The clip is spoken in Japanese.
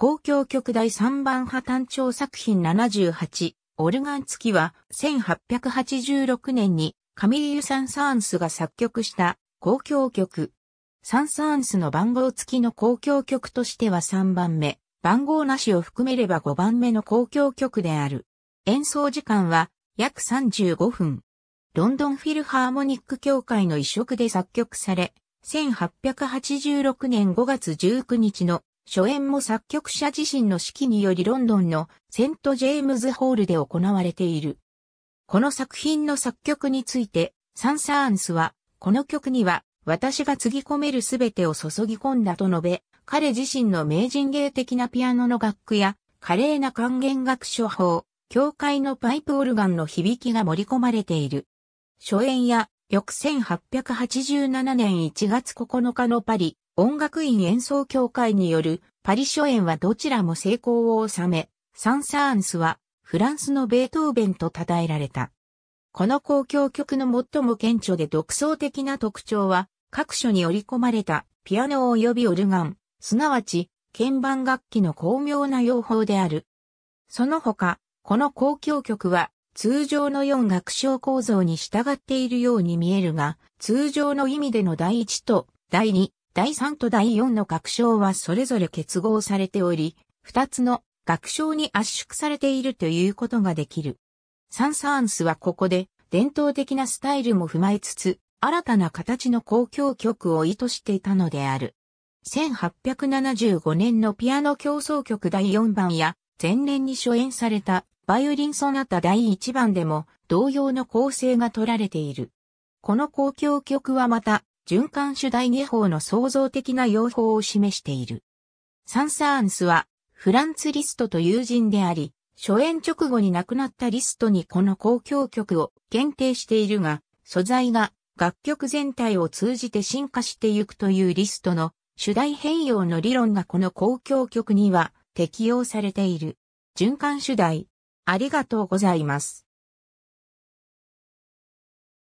公共曲第3番派単調作品78、オルガン付きは1886年にカミーユ・サン・サーンスが作曲した公共曲。サン・サーンスの番号付きの公共曲としては3番目、番号なしを含めれば5番目の公共曲である。演奏時間は約35分。ロンドンフィルハーモニック協会の移植で作曲され、1886年5月19日の初演も作曲者自身の指揮によりロンドンのセント・ジェームズ・ホールで行われている。この作品の作曲について、サン・サーンスは、この曲には、私がつぎ込めるすべてを注ぎ込んだと述べ、彼自身の名人芸的なピアノの楽譜や、華麗な還元楽処方、教会のパイプオルガンの響きが盛り込まれている。初演や翌1887年1月9日のパリ音楽院演奏協会によるパリ初演はどちらも成功を収め、サンサーンスはフランスのベートーベンと称えられた。この公共曲の最も顕著で独創的な特徴は各所に織り込まれたピアノ及びオルガン、すなわち鍵盤楽器の巧妙な用法である。その他、この公共曲は通常の4学章構造に従っているように見えるが、通常の意味での第1と第2、第3と第4の学章はそれぞれ結合されており、2つの学章に圧縮されているということができる。サンサーンスはここで伝統的なスタイルも踏まえつつ、新たな形の公共曲を意図していたのである。1875年のピアノ競争曲第4番や前年に初演されたバイオリンソナタ第1番でも同様の構成が取られている。この公共曲はまた、循環主題技法の創造的な用法を示している。サンサーンスは、フランツ・リストと友人であり、初演直後に亡くなったリストにこの公共曲を限定しているが、素材が楽曲全体を通じて進化してゆくというリストの主題変容の理論がこの公共曲には適用されている。循環主題、ありがとうございます。